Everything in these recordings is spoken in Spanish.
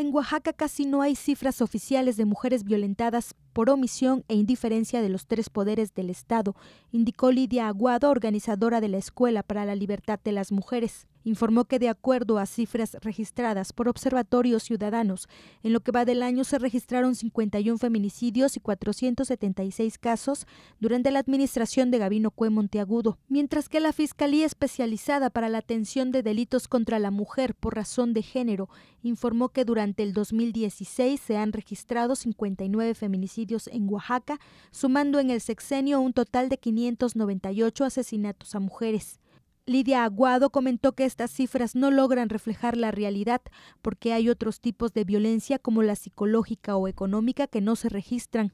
En Oaxaca casi no hay cifras oficiales de mujeres violentadas por omisión e indiferencia de los tres poderes del Estado, indicó Lidia Aguado, organizadora de la Escuela para la Libertad de las Mujeres informó que de acuerdo a cifras registradas por observatorios ciudadanos, en lo que va del año se registraron 51 feminicidios y 476 casos durante la administración de Gabino Cue Monteagudo, mientras que la Fiscalía Especializada para la Atención de Delitos contra la Mujer por razón de género informó que durante el 2016 se han registrado 59 feminicidios en Oaxaca, sumando en el sexenio un total de 598 asesinatos a mujeres. Lidia Aguado comentó que estas cifras no logran reflejar la realidad porque hay otros tipos de violencia como la psicológica o económica que no se registran.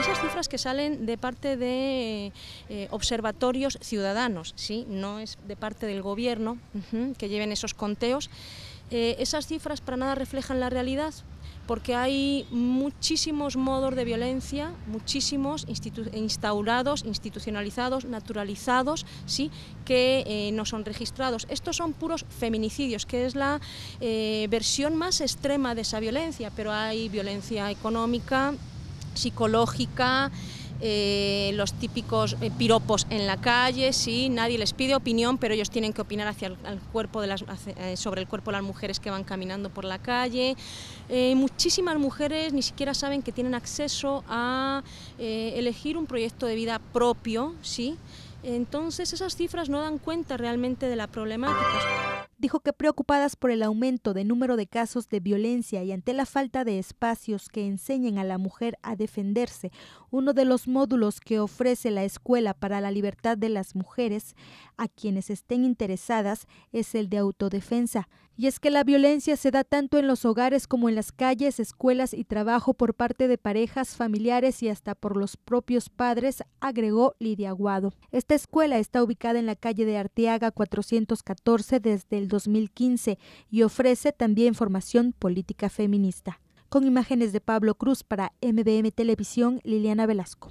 Esas cifras que salen de parte de eh, observatorios ciudadanos, ¿sí? no es de parte del gobierno que lleven esos conteos. Eh, esas cifras para nada reflejan la realidad porque hay muchísimos modos de violencia, muchísimos instaurados, institucionalizados, naturalizados, sí, que eh, no son registrados. Estos son puros feminicidios, que es la eh, versión más extrema de esa violencia, pero hay violencia económica, psicológica, eh, los típicos eh, piropos en la calle, sí, nadie les pide opinión, pero ellos tienen que opinar hacia el, cuerpo de las, eh, sobre el cuerpo de las mujeres que van caminando por la calle. muchísimas mujeres ni siquiera saben que tienen acceso a elegir un proyecto de vida propio, sí. Entonces esas cifras no dan cuenta realmente de la problemática dijo que preocupadas por el aumento de número de casos de violencia y ante la falta de espacios que enseñen a la mujer a defenderse, uno de los módulos que ofrece la Escuela para la Libertad de las Mujeres a quienes estén interesadas es el de autodefensa. Y es que la violencia se da tanto en los hogares como en las calles, escuelas y trabajo por parte de parejas, familiares y hasta por los propios padres, agregó Lidia Aguado. Esta escuela está ubicada en la calle de Arteaga 414 desde el 2015 y ofrece también formación política feminista. Con imágenes de Pablo Cruz para MBM Televisión, Liliana Velasco.